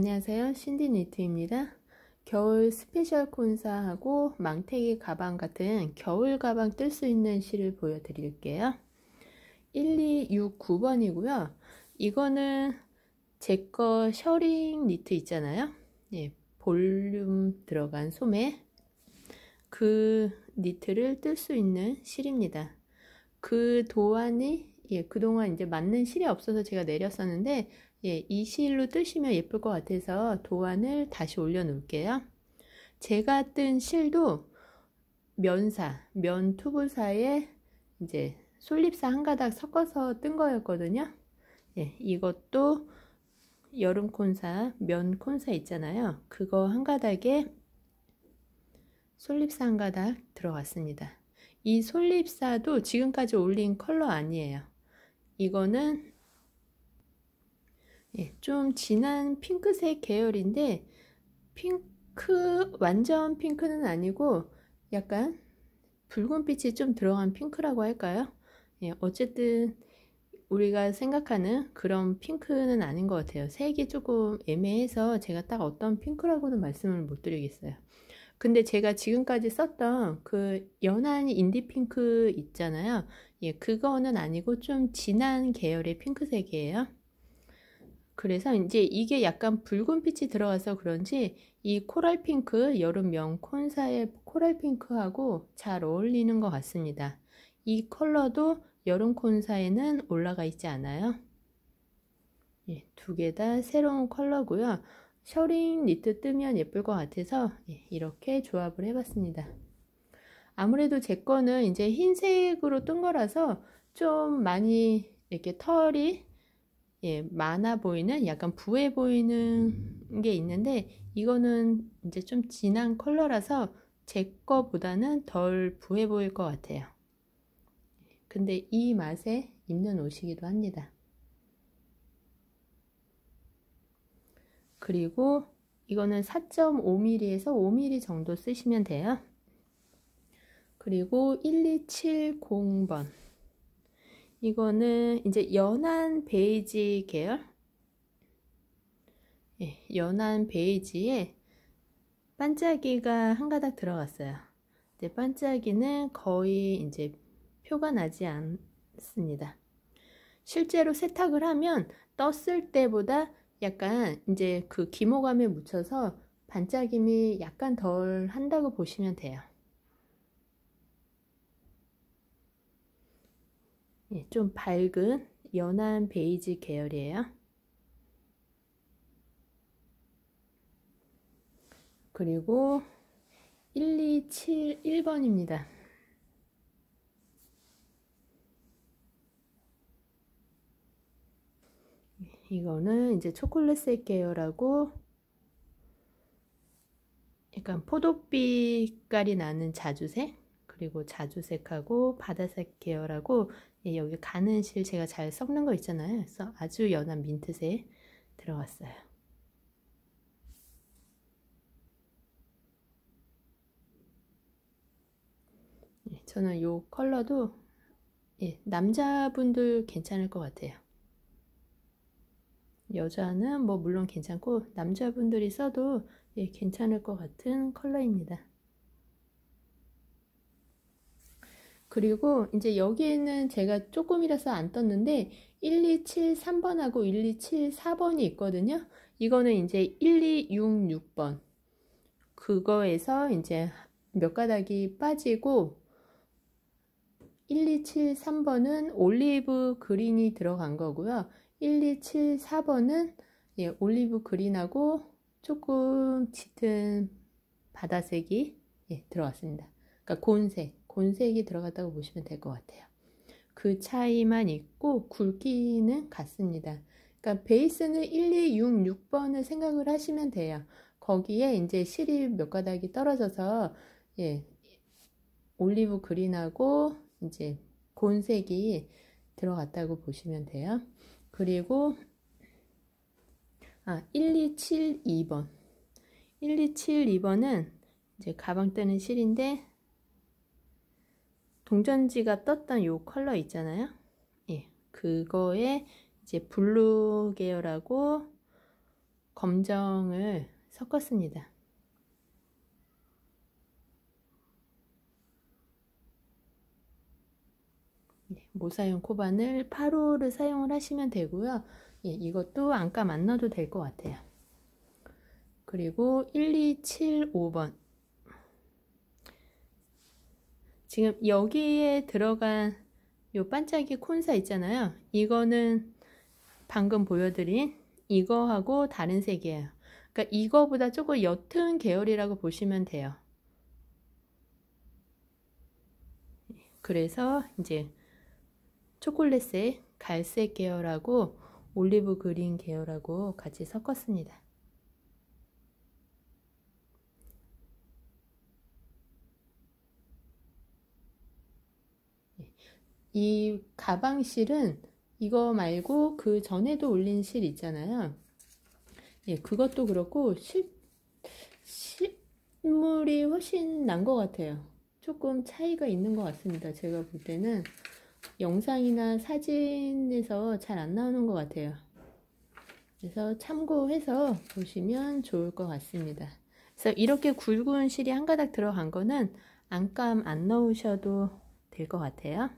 안녕하세요. 신디 니트입니다. 겨울 스페셜 콘사하고 망태기 가방 같은 겨울 가방 뜰 수 있는 실을 보여드릴게요. 1269번이고요. 이거는 제거 셔링 니트 있잖아요. 예, 볼륨 들어간 소매 그 니트를 뜰 수 있는 실입니다. 그 도안이 예, 그동안 이제 맞는 실이 없어서 제가 내렸었는데 예, 이 실로 뜨시면 예쁠 것 같아서 도안을 다시 올려놓을게요. 제가 뜬 실도 면사, 면 투부 사에 이제 솔잎사 한 가닥 섞어서 뜬 거였거든요. 예, 이것도 여름 콘사, 면 콘사 있잖아요. 그거 한 가닥에 솔잎사 한 가닥 들어갔습니다. 이 솔잎사도 지금까지 올린 컬러 아니에요. 이거는 예, 좀 진한 핑크색 계열인데 핑크 완전 핑크는 아니고 약간 붉은빛이 좀 들어간 핑크라고 할까요? 예, 어쨌든 우리가 생각하는 그런 핑크는 아닌 것 같아요. 색이 조금 애매해서 제가 딱 어떤 핑크라고는 말씀을 못 드리겠어요. 근데 제가 지금까지 썼던 그 연한 인디핑크 있잖아요. 예, 그거는 아니고 좀 진한 계열의 핑크색이에요. 그래서 이제 이게 약간 붉은 빛이 들어와서 그런지 이 코랄 핑크 여름 명콘사의 코랄 핑크하고 잘 어울리는 것 같습니다. 이 컬러도 여름 콘사에는 올라가 있지 않아요. 예, 두 개 다 새로운 컬러고요. 셔링 니트 뜨면 예쁠 것 같아서 예, 이렇게 조합을 해봤습니다. 아무래도 제 거는 이제 흰색으로 뜬 거라서 좀 많이 이렇게 털이 예, 많아 보이는 약간 부해 보이는 게 있는데 이거는 이제 좀 진한 컬러라서 제 거보다는 덜 부해 보일 것 같아요. 근데 이 맛에 입는 옷이기도 합니다. 그리고 이거는 4.5mm에서 5mm 정도 쓰시면 돼요. 그리고 1270번 이거는 이제 연한 베이지 계열 예, 연한 베이지에 반짝이가 한 가닥 들어갔어요. 이제 반짝이는 거의 이제 표가 나지 않습니다. 실제로 세탁을 하면 떴을 때보다 약간 이제 그 기모감에 묻혀서 반짝임이 약간 덜 한다고 보시면 돼요. 예, 좀 밝은 연한 베이지 계열이에요. 그리고 1, 2, 7, 1번입니다. 이거는 이제 초콜릿 셀게요라고 약간 포도빛깔이 나는 자주색 그리고 자주색하고 바다색 계열하고 예, 여기 가는 실 제가 잘 섞는 거 있잖아요 그래서 아주 연한 민트색 들어갔어요 예, 저는 이 컬러도 예, 남자분들 괜찮을 것 같아요 여자는 뭐 물론 괜찮고 남자분들이 써도 예, 괜찮을 것 같은 컬러입니다. 그리고 이제 여기에는 제가 조금이라서 안 떴는데 1273번하고 1274번이 있거든요. 이거는 이제 1266번 그거에서 이제 몇 가닥이 빠지고 1273번은 올리브 그린이 들어간 거고요. 1274번은 예, 올리브 그린하고 조금 짙은 바다색이 예, 들어왔습니다. 그러니까 곤색, 곤색이 들어갔다고 보시면 될 것 같아요. 그 차이만 있고 굵기는 같습니다. 그러니까 베이스는 1, 2, 6, 6번을 생각을 하시면 돼요. 거기에 이제 실이 몇 가닥이 떨어져서 예, 올리브 그린하고 이제 곤색이 들어갔다고 보시면 돼요. 그리고 아, 1272번 1272번은 이제 가방 뜨는 실인데 동전지가 떴던 요 컬러 있잖아요 예, 그거에 이제 블루 계열하고 검정을 섞었습니다 네, 모사용 코바늘 8호를 사용을 하시면 되고요. 예, 이것도 안까 만나도 될 것 같아요. 그리고 1, 2, 7, 5번 지금 여기에 들어간 요 반짝이 콘사 있잖아요. 이거는 방금 보여드린 이거하고 다른 색이에요. 그러니까 이거보다 조금 옅은 계열이라고 보시면 돼요. 그래서 이제 초콜릿의 갈색 계열하고 올리브 그린 계열하고 같이 섞었습니다. 이 가방 실은 이거 말고 그 전에도 올린 실 있잖아요. 예, 그것도 그렇고 실, 실물이 훨씬 난 것 같아요. 조금 차이가 있는 것 같습니다. 제가 볼 때는 영상이나 사진에서 잘 안 나오는 것 같아요. 그래서 참고해서 보시면 좋을 것 같습니다. 그래서 이렇게 굵은 실이 한 가닥 들어간 거는 안감 안 넣으셔도 될 것 같아요.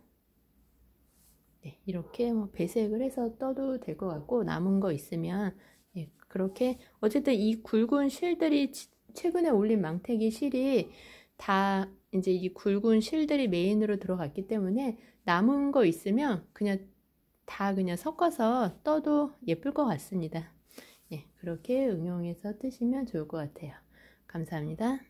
네, 이렇게 뭐 배색을 해서 떠도 될 것 같고 남은 거 있으면 예, 그렇게 어쨌든 이 굵은 실들이 최근에 올린 망태기 실이 다 이제 이 굵은 실들이 메인으로 들어갔기 때문에 남은 거 있으면 그냥 다 그냥 섞어서 떠도 예쁠 것 같습니다. 예, 그렇게 응용해서 뜨시면 좋을 것 같아요. 감사합니다.